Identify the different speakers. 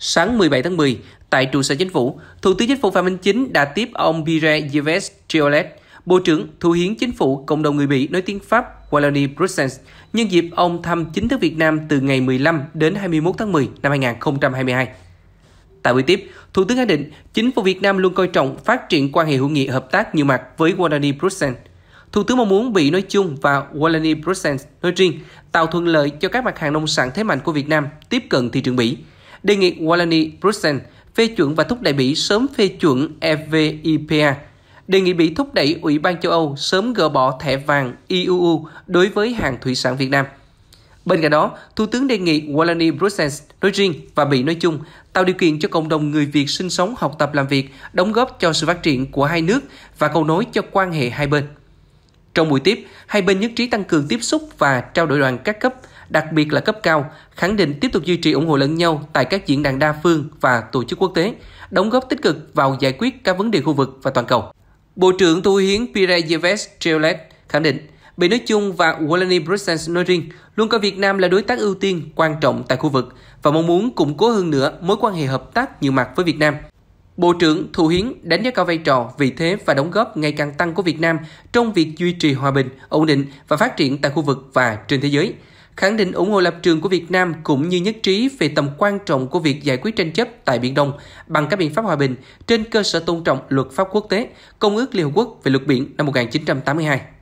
Speaker 1: Sáng 17 tháng 10, tại trụ sở chính phủ, Thủ tướng Chính phủ Phạm Minh Chính đã tiếp ông Pierre Yves Triolet, Bộ trưởng Thủ hiến Chính phủ Cộng đồng người Mỹ nói tiếng Pháp Wallonie Bruxelles nhân dịp ông thăm chính thức Việt Nam từ ngày 15 đến 21 tháng 10 năm 2022. Tại buổi tiếp, Thủ tướng khẳng định chính phủ Việt Nam luôn coi trọng phát triển quan hệ hữu nghị hợp tác nhiều mặt với Wallonie Bruxelles. Thủ tướng mong muốn Bỉ nói chung và Wallonie Bruxelles nói riêng tạo thuận lợi cho các mặt hàng nông sản thế mạnh của Việt Nam tiếp cận thị trường Bỉ, đề nghị Wallonie Bruxelles phê chuẩn và thúc đẩy Bỉ sớm phê chuẩn EVIPA, đề nghị Bỉ thúc đẩy Ủy ban châu Âu sớm gỡ bỏ thẻ vàng IUU đối với hàng thủy sản Việt Nam. Bên cạnh đó, Thủ tướng đề nghị Wallonie Bruxelles nói riêng và Bỉ nói chung tạo điều kiện cho cộng đồng người Việt sinh sống, học tập, làm việc, đóng góp cho sự phát triển của hai nước và cầu nối cho quan hệ hai bên. Trong buổi tiếp, hai bên nhất trí tăng cường tiếp xúc và trao đổi đoàn các cấp, đặc biệt là cấp cao, khẳng định tiếp tục duy trì ủng hộ lẫn nhau tại các diễn đàn đa phương và tổ chức quốc tế, đóng góp tích cực vào giải quyết các vấn đề khu vực và toàn cầu. Bộ trưởng Tu Hiến Pireyeves Triolet khẳng định, Bị nói chung và Wallonie Brussels nói riêng luôn coi Việt Nam là đối tác ưu tiên quan trọng tại khu vực và mong muốn củng cố hơn nữa mối quan hệ hợp tác nhiều mặt với Việt Nam. Bộ trưởng Thủ Hiến đánh giá cao vai trò, vị thế và đóng góp ngày càng tăng của Việt Nam trong việc duy trì hòa bình, ổn định và phát triển tại khu vực và trên thế giới khẳng định ủng hộ lập trường của Việt Nam cũng như nhất trí về tầm quan trọng của việc giải quyết tranh chấp tại Biển Đông bằng các biện pháp hòa bình trên cơ sở tôn trọng luật pháp quốc tế, Công ước Liên Hợp Quốc về luật biển năm 1982.